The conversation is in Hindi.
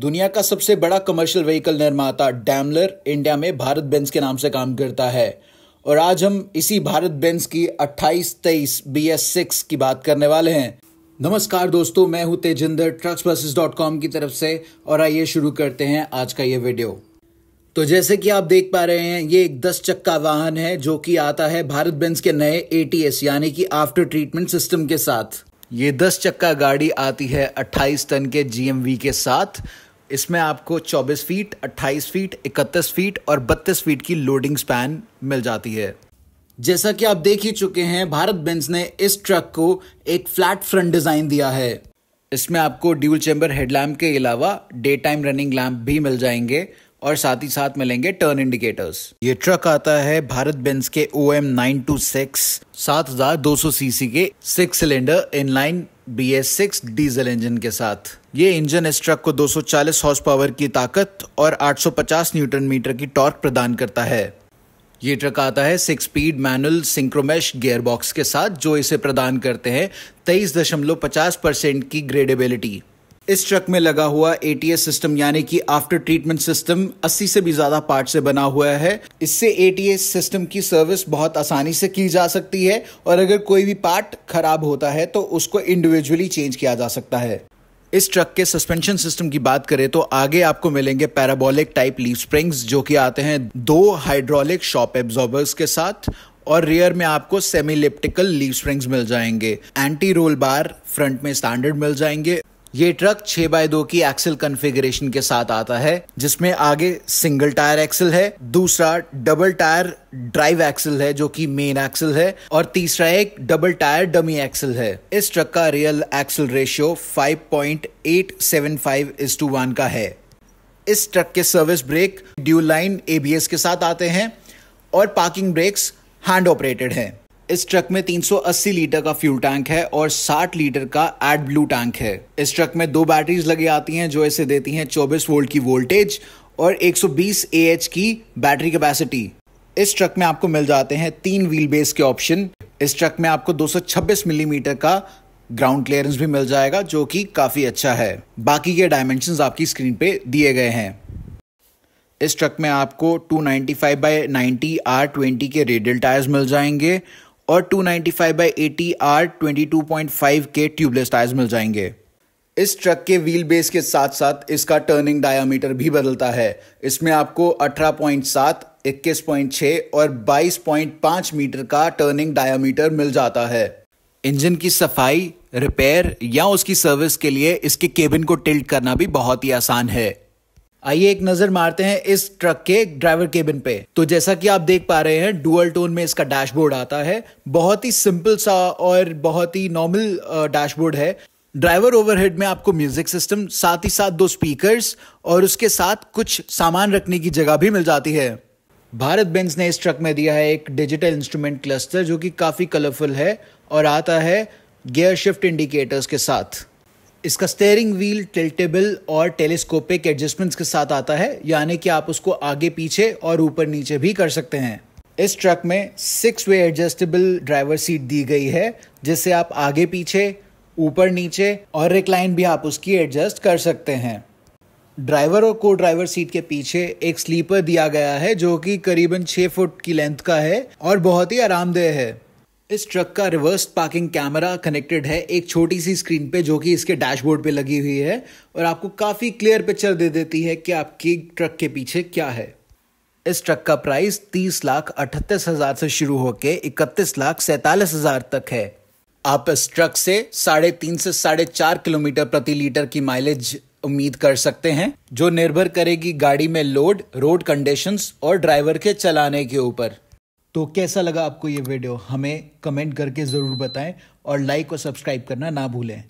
दुनिया का सबसे बड़ा कमर्शियल व्हीकल निर्माता डैमलर इंडिया में भारत बेंस के नाम से काम करता है और आज हम इसी भारत बेंस की 28 तेईस बी एस सिक्स की बात करने वाले हैं नमस्कार दोस्तों मैं हूं Tejinder trucks buses dot com की तरफ से और आइए शुरू करते हैं आज का ये वीडियो तो जैसे कि आप देख पा रहे हैं ये एक दस चक्का वाहन है जो कि आता है भारत बेंस के नए ए यानी कि आफ्टर ट्रीटमेंट सिस्टम के साथ ये दस चक्का गाड़ी आती है 28 टन के जीएमवी के साथ इसमें आपको 24 फीट 28 फीट 31 फीट और 32 फीट की लोडिंग स्पैन मिल जाती है जैसा कि आप देख ही चुके हैं भारत बेंस ने इस ट्रक को एक फ्लैट फ्रंट डिज़ाइन दिया है इसमें आपको ड्यूल चैम्बर हेडलैम्प के अलावा डे टाइम रनिंग लैम्प भी मिल जाएंगे और साथ ही साथ मिलेंगे टर्न इंडिकेटर्स ये ट्रक आता है भारत बेंस के O M nine two six सात हजार दो सौ सीसी के six cylinder inline B S six diesel engine के साथ ये इंजन इस ट्रक को 240 हॉर्स पावर की ताकत और 850 न्यूटन मीटर की टॉर्क प्रदान करता है ये ट्रक आता है six speed manual synchromesh box के साथ जो इसे प्रदान करते हैं तेईस दशमलव पचास परसेंट की ग्रेडेबिलिटी इस ट्रक में लगा हुआ एटीएस सिस्टम यानी कि आफ्टर ट्रीटमेंट सिस्टम 80 से भी ज्यादा पार्ट से बना हुआ है इससे एटीएस सिस्टम की सर्विस बहुत आसानी से की जा सकती है और अगर कोई भी पार्ट खराब होता है तो उसको इंडिविजुअली चेंज किया जा सकता है इस ट्रक के सस्पेंशन सिस्टम की बात करें तो आगे आपको मिलेंगे पैराबोलिक टाइप लीव स्प्रिंग्स जो कि आते हैं दो हाइड्रोलिक शॉप एब्जॉर्बर्स के साथ और रियर में आपको सेमी लिप्टिकल लीव स्प्रिंग्स मिल जाएंगे एंटी रोल बार फ्रंट में स्टैंडर्ड मिल जाएंगे ये ट्रक 6 बाय दो की एक्सल कन्फिगरेशन के साथ आता है जिसमें आगे सिंगल टायर एक्सल है दूसरा डबल टायर ड्राइव एक्सल है जो कि मेन एक्सल है और तीसरा एक डबल टायर डमी एक्सल है इस ट्रक का real axle ratio 5.875 is to one का है इस ट्रक के service brake dual line ABS के साथ आते हैं और पार्किंग ब्रेक्स हैंड ऑपरेटेड हैं इस ट्रक में 380 लीटर का फ्यूल टैंक है और 60 लीटर का एड ब्लू टैंक है इस ट्रक में दो बैटरीज लगी आती हैं जो इसे देती हैं 24 वोल्ट की वोल्टेज और 120 एएच की बैटरी कैपेसिटी इस ट्रक में आपको मिल जाते हैं तीन व्हील बेस के ऑप्शन इस ट्रक में आपको 226 मिलीमीटर mm का ग्राउंड क्लियरेंस भी मिल जाएगा जो कि काफ़ी अच्छा है बाकी के डायमेंशन आपकी स्क्रीन पे दिए गए हैं इस ट्रक में आपको 295 बाई 90 आर ट्वेंटी के रेडियल टायर्स मिल जाएंगे और 295 ninety five by eighty R twenty के ट्यूबलेस टायर्स मिल जाएंगे इस ट्रक के व्हील बेस के साथ साथ इसका टर्निंग डायामीटर भी बदलता है इसमें आपको 18.7, 21.6 और 22.5 मीटर का टर्निंग डायामीटर मिल जाता है इंजन की सफाई रिपेयर या उसकी सर्विस के लिए इसके केबिन को टिल्ट करना भी बहुत ही आसान है आइए एक नजर मारते हैं इस ट्रक के ड्राइवर केबिन पे तो जैसा कि आप देख पा रहे हैं डुअल टोन में इसका डैशबोर्ड आता है बहुत ही सिंपल सा और बहुत ही नॉर्मल डैशबोर्ड है ड्राइवर ओवरहेड में आपको म्यूजिक सिस्टम साथ ही साथ दो स्पीकर्स और उसके साथ कुछ सामान रखने की जगह भी मिल जाती है भारत बेंस ने इस ट्रक में दिया है एक डिजिटल इंस्ट्रूमेंट क्लस्टर जो कि काफ़ी कलरफुल है और आता है गियर शिफ्ट इंडिकेटर्स के साथ इसका स्टेयरिंग व्हील टिल्टेबल और टेलीस्कोपिक एडजस्टमेंट्स के साथ आता है यानी कि आप उसको आगे पीछे और ऊपर नीचे भी कर सकते हैं इस ट्रक में six way adjustable driver seat दी गई है जिससे आप आगे पीछे ऊपर नीचे और रिक्लाइन भी आप उसकी एडजस्ट कर सकते हैं ड्राइवर और को ड्राइवर सीट के पीछे एक स्लीपर दिया गया है जो कि करीबन छः फुट की लेंथ का है और बहुत ही आरामदेह है इस ट्रक का रिवर्स पार्किंग कैमरा कनेक्टेड है एक छोटी सी स्क्रीन पे जो कि इसके डैशबोर्ड पे लगी हुई है और आपको काफ़ी क्लियर पिक्चर दे देती है कि आपकी ट्रक के पीछे क्या है इस ट्रक का प्राइस तीस लाख अठतीस हज़ार से शुरू होकर इकतीस लाख सैतालीस हज़ार तक है आप इस ट्रक से साढ़े तीन से साढ़े चार किलोमीटर प्रति लीटर की माइलेज उम्मीद कर सकते हैं जो निर्भर करेगी गाड़ी में लोड रोड कंडीशंस और ड्राइवर के चलाने के ऊपर तो कैसा लगा आपको ये वीडियो हमें कमेंट करके ज़रूर बताएं और लाइक और सब्सक्राइब करना ना भूलें